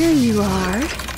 Here you are.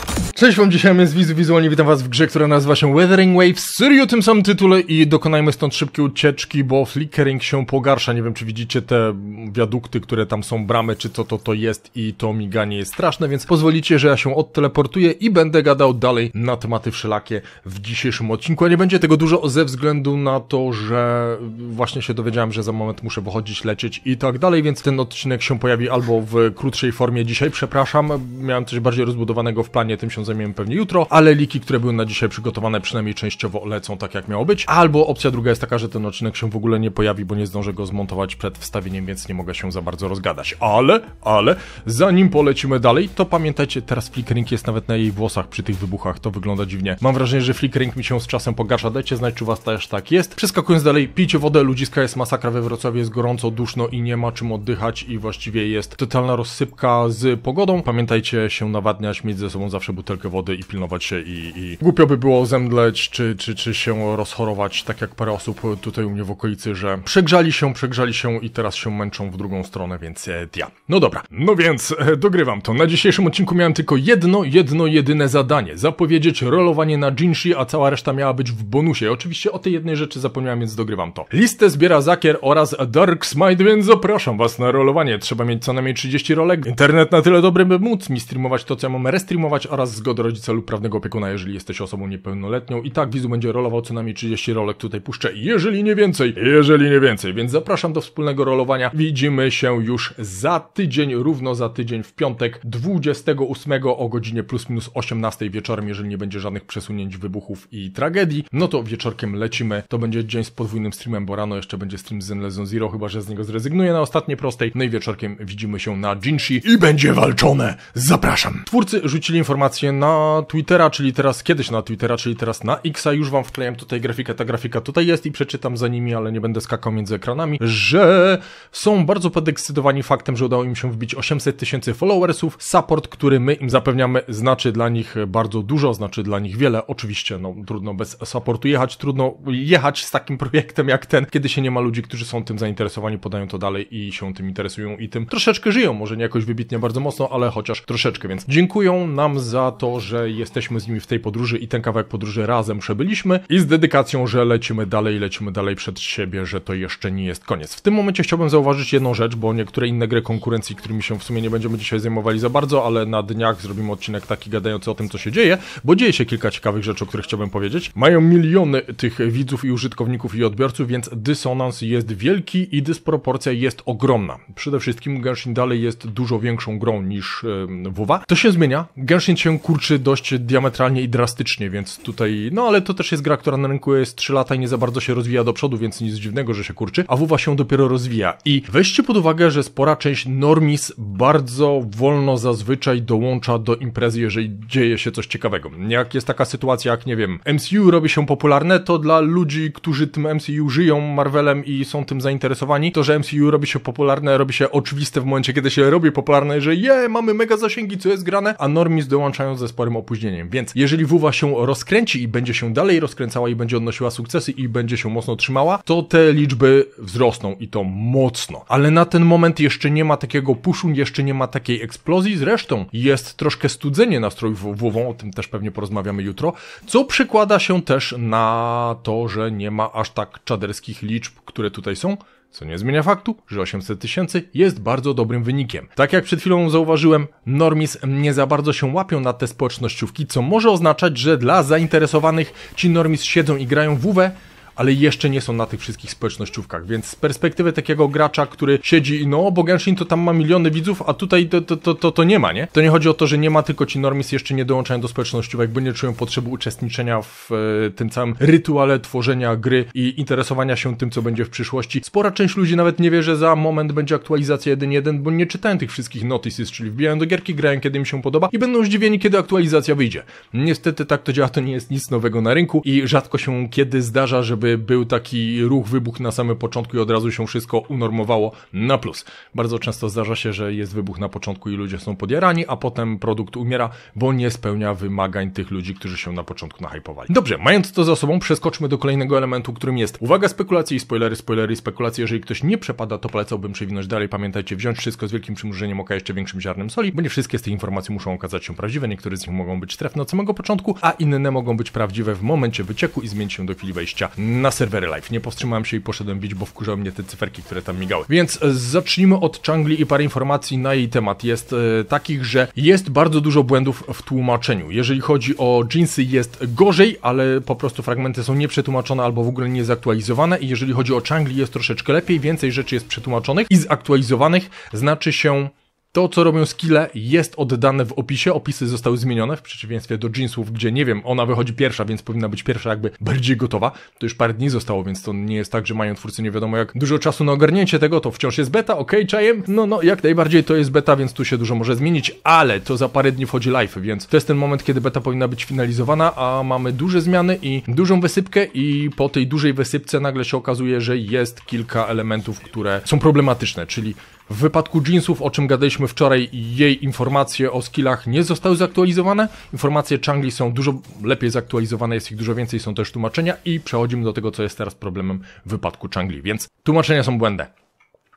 Cześć wam, dzisiaj jest Wizu Wizualnie, witam was w grze, która nazywa się Weathering Wave z serio tym samym tytule i dokonajmy stąd szybkiej ucieczki, bo flickering się pogarsza, nie wiem czy widzicie te wiadukty, które tam są, bramy czy co to to jest i to miganie jest straszne, więc pozwolicie, że ja się odteleportuję i będę gadał dalej na tematy wszelakie w dzisiejszym odcinku, a nie będzie tego dużo ze względu na to, że właśnie się dowiedziałem, że za moment muszę wychodzić, lecieć i tak dalej, więc ten odcinek się pojawi albo w krótszej formie dzisiaj, przepraszam, miałem coś bardziej rozbudowanego w planie, tym się zajmiemy pewnie jutro, ale liki, które były na dzisiaj przygotowane, przynajmniej częściowo lecą tak, jak miało być. Albo opcja druga jest taka, że ten odcinek się w ogóle nie pojawi, bo nie zdążę go zmontować przed wstawieniem, więc nie mogę się za bardzo rozgadać. Ale, ale, zanim polecimy dalej, to pamiętajcie, teraz flickering jest nawet na jej włosach przy tych wybuchach, to wygląda dziwnie. Mam wrażenie, że flickering mi się z czasem pogarsza, dajcie znać, czy was też tak jest. Przeskakując dalej, pijcie wodę, ludziska jest masakra we Wrocławiu, jest gorąco, duszno i nie ma czym oddychać i właściwie jest totalna rozsypka z pogodą. Pamiętajcie się nawadniać, mieć ze sobą zawsze butelkę butelkę wody i pilnować się i, i głupio by było zemdleć, czy, czy, czy się rozchorować, tak jak parę osób tutaj u mnie w okolicy, że przegrzali się, przegrzali się i teraz się męczą w drugą stronę, więc dia. E, no dobra, no więc e, dogrywam to. Na dzisiejszym odcinku miałem tylko jedno, jedno, jedyne zadanie. Zapowiedzieć rolowanie na Jinshi, a cała reszta miała być w bonusie. Oczywiście o tej jednej rzeczy zapomniałem, więc dogrywam to. Listę zbiera Zakier oraz Dark Smite, więc zapraszam was na rolowanie. Trzeba mieć co najmniej 30 rolek. Internet na tyle dobry, by móc mi streamować to, co ja mam restreamować oraz zgodę rodzica lub prawnego opiekuna, jeżeli jesteś osobą niepełnoletnią. I tak widzu będzie rolował co najmniej 30 rolek tutaj puszczę, jeżeli nie więcej, jeżeli nie więcej. Więc zapraszam do wspólnego rolowania. Widzimy się już za tydzień, równo za tydzień w piątek 28 o godzinie plus minus 18 wieczorem, jeżeli nie będzie żadnych przesunięć, wybuchów i tragedii. No to wieczorkiem lecimy. To będzie dzień z podwójnym streamem, bo rano jeszcze będzie stream z Zenlezon Zero, chyba że z niego zrezygnuję na ostatniej prostej. No i wieczorkiem widzimy się na Jinshi i będzie walczone. Zapraszam. Twórcy rzucili informację na Twittera, czyli teraz kiedyś na Twittera, czyli teraz na Xa, już wam wklejam tutaj grafikę, ta grafika tutaj jest i przeczytam za nimi, ale nie będę skakał między ekranami, że są bardzo podekscytowani faktem, że udało im się wbić 800 tysięcy followersów. Support, który my im zapewniamy, znaczy dla nich bardzo dużo, znaczy dla nich wiele. Oczywiście, no trudno bez supportu jechać, trudno jechać z takim projektem jak ten, kiedy się nie ma ludzi, którzy są tym zainteresowani, podają to dalej i się tym interesują i tym troszeczkę żyją, może nie jakoś wybitnie bardzo mocno, ale chociaż troszeczkę, więc dziękuję nam za to, że jesteśmy z nimi w tej podróży i ten kawałek podróży razem przebyliśmy i z dedykacją, że lecimy dalej, lecimy dalej przed siebie, że to jeszcze nie jest koniec. W tym momencie chciałbym zauważyć jedną rzecz, bo niektóre inne gry konkurencji, którymi się w sumie nie będziemy dzisiaj zajmowali za bardzo, ale na dniach zrobimy odcinek taki gadający o tym, co się dzieje, bo dzieje się kilka ciekawych rzeczy, o których chciałbym powiedzieć. Mają miliony tych widzów i użytkowników i odbiorców, więc dysonans jest wielki i dysproporcja jest ogromna. Przede wszystkim Genshin dalej jest dużo większą grą niż yy, WoWa. To się zmienia, Genshin się kur kurczy dość diametralnie i drastycznie, więc tutaj, no ale to też jest gra, która na rynku jest 3 lata i nie za bardzo się rozwija do przodu, więc nic dziwnego, że się kurczy, a WUWA się dopiero rozwija. I weźcie pod uwagę, że spora część normis bardzo wolno zazwyczaj dołącza do imprezy, jeżeli dzieje się coś ciekawego. Jak jest taka sytuacja, jak nie wiem, MCU robi się popularne, to dla ludzi, którzy tym MCU żyją, Marvelem i są tym zainteresowani, to, że MCU robi się popularne, robi się oczywiste w momencie, kiedy się robi popularne, że je, mamy mega zasięgi, co jest grane, a normis dołączają ze sporym opóźnieniem. Więc jeżeli WUWA się rozkręci i będzie się dalej rozkręcała i będzie odnosiła sukcesy i będzie się mocno trzymała, to te liczby wzrosną i to mocno. Ale na ten moment jeszcze nie ma takiego puszu, jeszcze nie ma takiej eksplozji. Zresztą jest troszkę studzenie nastrojów WUWą, o tym też pewnie porozmawiamy jutro, co przekłada się też na to, że nie ma aż tak czaderskich liczb, które tutaj są, co nie zmienia faktu, że 800 tysięcy jest bardzo dobrym wynikiem. Tak jak przed chwilą zauważyłem, normis nie za bardzo się łapią na te społecznościówki, co może oznaczać, że dla zainteresowanych ci normis siedzą i grają w Wwe ale jeszcze nie są na tych wszystkich społecznościówkach, więc z perspektywy takiego gracza, który siedzi i no, bo Genshin to tam ma miliony widzów, a tutaj to, to, to, to, to nie ma, nie? To nie chodzi o to, że nie ma, tylko ci normis jeszcze nie dołączają do społecznościówek, bo nie czują potrzeby uczestniczenia w e, tym całym rytuale tworzenia gry i interesowania się tym, co będzie w przyszłości. Spora część ludzi nawet nie wie, że za moment będzie aktualizacja 1.1, bo nie czytają tych wszystkich notices, czyli wbijają do gierki, grają kiedy im się podoba i będą zdziwieni, kiedy aktualizacja wyjdzie. Niestety tak to działa, to nie jest nic nowego na rynku i rzadko się kiedy zdarza, żeby jakby był taki ruch, wybuch na samym początku i od razu się wszystko unormowało na plus. Bardzo często zdarza się, że jest wybuch na początku i ludzie są podjarani, a potem produkt umiera, bo nie spełnia wymagań tych ludzi, którzy się na początku nahypowali. Dobrze, mając to za sobą, przeskoczmy do kolejnego elementu, którym jest uwaga, spekulacje i spoilery, spoilery i spekulacje. Jeżeli ktoś nie przepada, to polecałbym przewinąć dalej. Pamiętajcie, wziąć wszystko z wielkim przymrużeniem oka, jeszcze większym ziarnem soli, bo nie wszystkie z tych informacji muszą okazać się prawdziwe, niektóre z nich mogą być trefne od samego początku, a inne mogą być prawdziwe w momencie wycieku i zmienić się do chwili wejścia na serwery live. Nie powstrzymałem się i poszedłem bić, bo wkurzały mnie te cyferki, które tam migały. Więc e, zacznijmy od Changli i parę informacji na jej temat. Jest e, takich, że jest bardzo dużo błędów w tłumaczeniu. Jeżeli chodzi o jeansy jest gorzej, ale po prostu fragmenty są nieprzetłumaczone albo w ogóle nie zaktualizowane. i jeżeli chodzi o Changli jest troszeczkę lepiej, więcej rzeczy jest przetłumaczonych i zaktualizowanych, znaczy się to, co robią skille, jest oddane w opisie. Opisy zostały zmienione w przeciwieństwie do jeansów, gdzie nie wiem, ona wychodzi pierwsza, więc powinna być pierwsza jakby bardziej gotowa. To już parę dni zostało, więc to nie jest tak, że mają twórcy nie wiadomo jak dużo czasu na ogarnięcie tego, to wciąż jest beta, ok, czajem. No, no, jak najbardziej to jest beta, więc tu się dużo może zmienić, ale to za parę dni wchodzi live, więc to jest ten moment, kiedy beta powinna być finalizowana, a mamy duże zmiany i dużą wysypkę i po tej dużej wysypce nagle się okazuje, że jest kilka elementów, które są problematyczne, czyli w wypadku jeansów, o czym gadaliśmy wczoraj, jej informacje o skillach nie zostały zaktualizowane. Informacje Changli są dużo lepiej zaktualizowane, jest ich dużo więcej, są też tłumaczenia i przechodzimy do tego, co jest teraz problemem w wypadku Changli, więc tłumaczenia są błędne.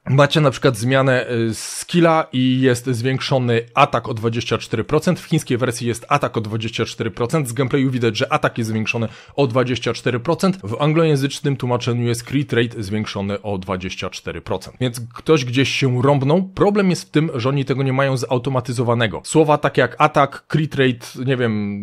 Macie na przykład zmianę y, skilla i jest zwiększony atak o 24%. W chińskiej wersji jest atak o 24%. Z gameplayu widać, że atak jest zwiększony o 24%. W anglojęzycznym tłumaczeniu jest crit rate zwiększony o 24%. Więc ktoś gdzieś się rąbnął. Problem jest w tym, że oni tego nie mają zautomatyzowanego. Słowa takie jak atak, crit rate, nie wiem,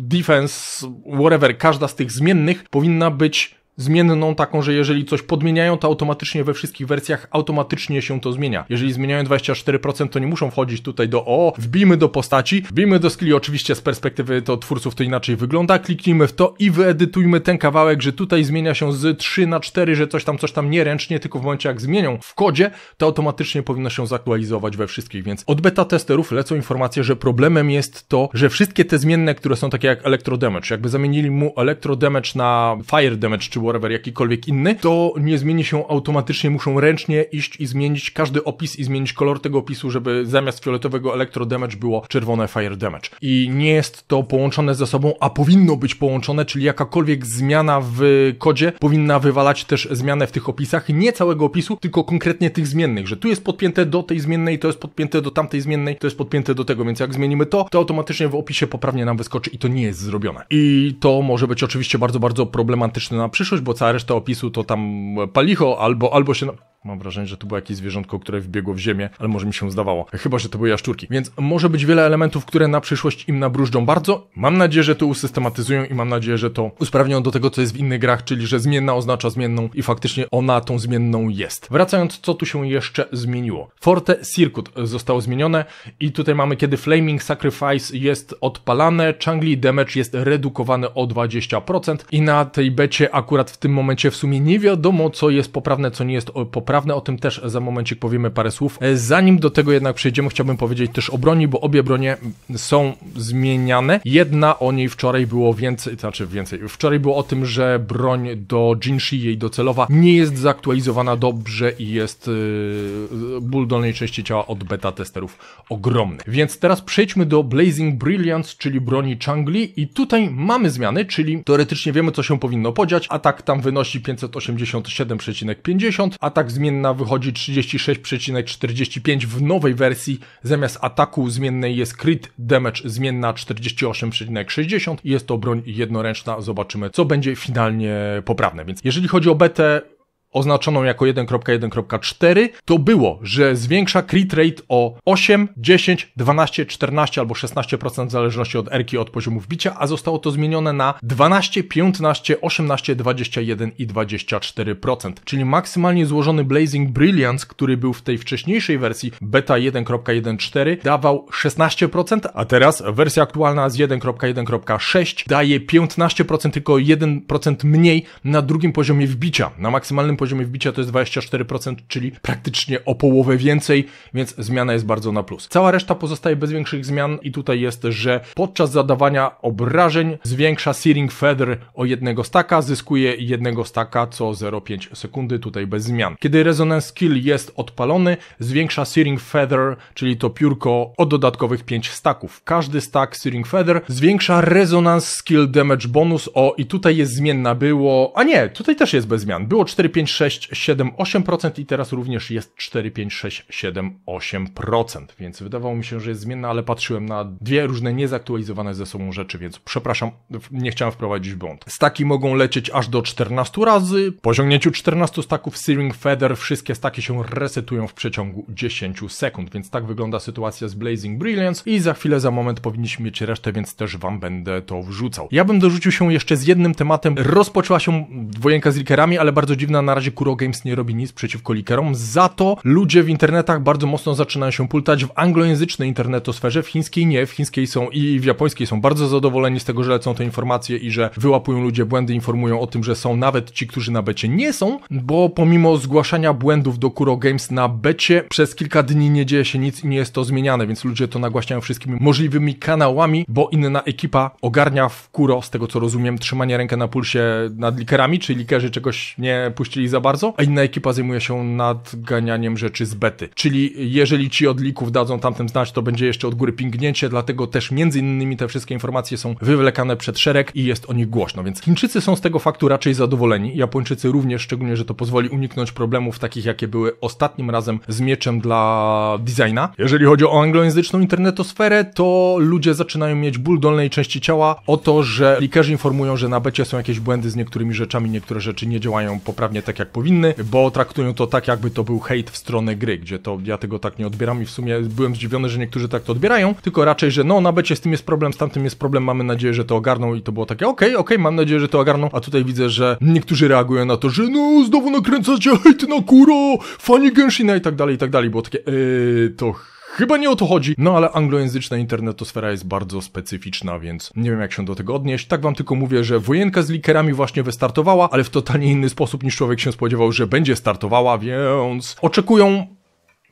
defense, whatever, każda z tych zmiennych powinna być zmienną taką, że jeżeli coś podmieniają, to automatycznie we wszystkich wersjach automatycznie się to zmienia. Jeżeli zmieniają 24%, to nie muszą wchodzić tutaj do o, wbijmy do postaci, wbijmy do skilli, oczywiście z perspektywy to twórców to inaczej wygląda, kliknijmy w to i wyedytujmy ten kawałek, że tutaj zmienia się z 3 na 4, że coś tam, coś tam nie ręcznie, tylko w momencie jak zmienią w kodzie, to automatycznie powinno się zaktualizować we wszystkich, więc od beta testerów lecą informacje, że problemem jest to, że wszystkie te zmienne, które są takie jak damage, jakby zamienili mu damage na fire damage, czy whatever, jakikolwiek inny, to nie zmieni się automatycznie, muszą ręcznie iść i zmienić każdy opis i zmienić kolor tego opisu, żeby zamiast fioletowego Electro Damage było czerwone Fire Damage. I nie jest to połączone ze sobą, a powinno być połączone, czyli jakakolwiek zmiana w kodzie powinna wywalać też zmianę w tych opisach, nie całego opisu, tylko konkretnie tych zmiennych, że tu jest podpięte do tej zmiennej, to jest podpięte do tamtej zmiennej, to jest podpięte do tego, więc jak zmienimy to, to automatycznie w opisie poprawnie nam wyskoczy i to nie jest zrobione. I to może być oczywiście bardzo, bardzo problematyczne na przyszłość, większość, bo cała reszta opisu to tam palicho albo, albo się... Mam wrażenie, że to było jakieś zwierzątko, które wbiegło w ziemię, ale może mi się zdawało. Chyba, że to były jaszczurki. Więc może być wiele elementów, które na przyszłość im nabrużdżą bardzo. Mam nadzieję, że to usystematyzują i mam nadzieję, że to usprawnią do tego, co jest w innych grach, czyli że zmienna oznacza zmienną i faktycznie ona tą zmienną jest. Wracając, co tu się jeszcze zmieniło? Forte Circuit zostało zmienione i tutaj mamy, kiedy Flaming Sacrifice jest odpalane, Changli Damage jest redukowany o 20% i na tej becie akurat akurat w tym momencie w sumie nie wiadomo, co jest poprawne, co nie jest poprawne. O tym też za momencik powiemy parę słów. E, zanim do tego jednak przejdziemy, chciałbym powiedzieć też o broni, bo obie bronie są zmieniane. Jedna o niej wczoraj było więcej, znaczy więcej. Wczoraj było o tym, że broń do Jinshi, jej docelowa, nie jest zaktualizowana dobrze i jest yy, ból dolnej części ciała od beta testerów ogromny. Więc teraz przejdźmy do Blazing Brilliance, czyli broni Changli i tutaj mamy zmiany, czyli teoretycznie wiemy, co się powinno podziać, a tak tak tam wynosi 587,50, a tak zmienna wychodzi 36,45 w nowej wersji, zamiast ataku zmiennej jest crit damage zmienna 48,60 jest to broń jednoręczna, zobaczymy co będzie finalnie poprawne, więc jeżeli chodzi o betę oznaczoną jako 1.1.4, to było, że zwiększa crit rate o 8, 10, 12, 14 albo 16% w zależności od erki, od poziomu wbicia, a zostało to zmienione na 12, 15, 18, 21 i 24%. Czyli maksymalnie złożony Blazing Brilliance, który był w tej wcześniejszej wersji beta 1.1.4, dawał 16%, a teraz wersja aktualna z 1.1.6 daje 15%, tylko 1% mniej na drugim poziomie wbicia. Na maksymalnym poziomie poziomie wbicia to jest 24%, czyli praktycznie o połowę więcej, więc zmiana jest bardzo na plus. Cała reszta pozostaje bez większych zmian i tutaj jest, że podczas zadawania obrażeń zwiększa Searing Feather o jednego staka, zyskuje jednego staka co 0,5 sekundy, tutaj bez zmian. Kiedy Resonance Skill jest odpalony, zwiększa Searing Feather, czyli to piórko o dodatkowych 5 staków. Każdy stak Searing Feather zwiększa Resonance Skill Damage bonus o i tutaj jest zmienna było, a nie, tutaj też jest bez zmian. Było 4, 5, 6, 7, 8% i teraz również jest 4, 5, 6, 7, 8%. Więc wydawało mi się, że jest zmienna, ale patrzyłem na dwie różne niezaktualizowane ze sobą rzeczy, więc przepraszam, nie chciałem wprowadzić błąd. Staki mogą lecieć aż do 14 razy. Po osiągnięciu 14 staków Searing Feather wszystkie staki się resetują w przeciągu 10 sekund, więc tak wygląda sytuacja z Blazing Brilliance i za chwilę, za moment powinniśmy mieć resztę, więc też wam będę to wrzucał. Ja bym dorzucił się jeszcze z jednym tematem. Rozpoczęła się dwojenka z Rickerami, ale bardzo dziwna na razie razie Kuro Games nie robi nic przeciwko likerom, za to ludzie w internetach bardzo mocno zaczynają się pultać w anglojęzycznej internetosferze, w chińskiej nie, w chińskiej są i w japońskiej są bardzo zadowoleni z tego, że lecą te informacje i że wyłapują ludzie błędy, informują o tym, że są nawet ci, którzy na becie nie są, bo pomimo zgłaszania błędów do Kuro Games na becie przez kilka dni nie dzieje się nic i nie jest to zmieniane, więc ludzie to nagłaśniają wszystkimi możliwymi kanałami, bo inna ekipa ogarnia w Kuro, z tego co rozumiem, trzymanie rękę na pulsie nad likerami, czy likerzy czegoś nie puścili za bardzo, a inna ekipa zajmuje się nadganianiem rzeczy z bety. Czyli jeżeli ci od lików dadzą tamtym znać, to będzie jeszcze od góry pingnięcie, dlatego też między innymi te wszystkie informacje są wywlekane przed szereg i jest o nich głośno, więc Chińczycy są z tego faktu raczej zadowoleni, Japończycy również, szczególnie, że to pozwoli uniknąć problemów takich, jakie były ostatnim razem z mieczem dla designa. Jeżeli chodzi o anglojęzyczną internetosferę, to ludzie zaczynają mieć ból dolnej części ciała o to, że likerzy informują, że na becie są jakieś błędy z niektórymi rzeczami, niektóre rzeczy nie działają poprawnie tak tak jak powinny, bo traktują to tak, jakby to był hejt w stronę gry, gdzie to ja tego tak nie odbieram i w sumie byłem zdziwiony, że niektórzy tak to odbierają, tylko raczej, że no na becie z tym jest problem, z tamtym jest problem, mamy nadzieję, że to ogarną i to było takie okej, okay, okej, okay, mam nadzieję, że to ogarną, a tutaj widzę, że niektórzy reagują na to, że no znowu nakręcacie hejt na kuro, fani Genshina i tak dalej, i tak dalej, było takie eee, to Chyba nie o to chodzi. No ale anglojęzyczna internetosfera jest bardzo specyficzna, więc nie wiem jak się do tego odnieść. Tak wam tylko mówię, że wojenka z likerami właśnie wystartowała, ale w totalnie inny sposób niż człowiek się spodziewał, że będzie startowała, więc oczekują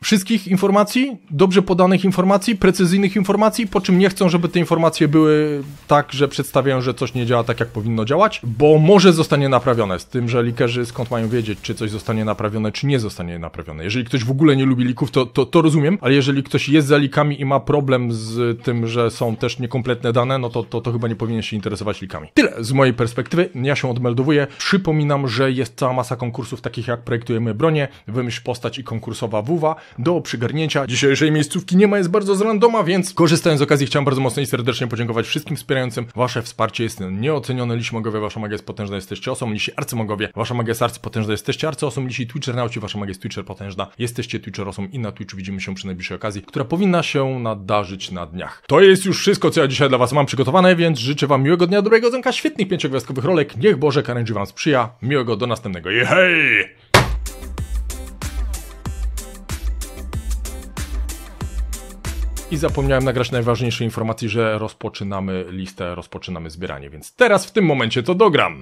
wszystkich informacji, dobrze podanych informacji, precyzyjnych informacji, po czym nie chcą, żeby te informacje były tak, że przedstawiają, że coś nie działa tak, jak powinno działać, bo może zostanie naprawione, z tym, że likerzy skąd mają wiedzieć, czy coś zostanie naprawione, czy nie zostanie naprawione. Jeżeli ktoś w ogóle nie lubi lików, to, to, to rozumiem, ale jeżeli ktoś jest za likami i ma problem z tym, że są też niekompletne dane, no to, to, to chyba nie powinien się interesować likami. Tyle z mojej perspektywy, ja się odmeldowuję. Przypominam, że jest cała masa konkursów takich jak Projektujemy Bronię, Wymyśl Postać i konkursowa WUWA do przygarnięcia. Dzisiejszej miejscówki nie ma, jest bardzo z randoma, więc korzystając z okazji chciałem bardzo mocno i serdecznie podziękować wszystkim wspierającym. Wasze wsparcie jest nieocenione. Liś Magowie, wasza magia jest potężna, jesteście osą. Lisi Arcymagowie, wasza magia jest arcypotężna, jesteście arcyosą. Lisi nauczy wasza magia jest Twitcher potężna, jesteście Twitcher osą i na Twitchu widzimy się przy najbliższej okazji, która powinna się nadarzyć na dniach. To jest już wszystko, co ja dzisiaj dla was mam przygotowane, więc życzę wam miłego dnia, dobrego dzonka, świetnych pięciogwiazdkowych rolek. Niech Boże Karenji wam sprzyja. Miłego do następnego. Hej! I zapomniałem nagrać najważniejszej informacji, że rozpoczynamy listę, rozpoczynamy zbieranie, więc teraz w tym momencie to dogram.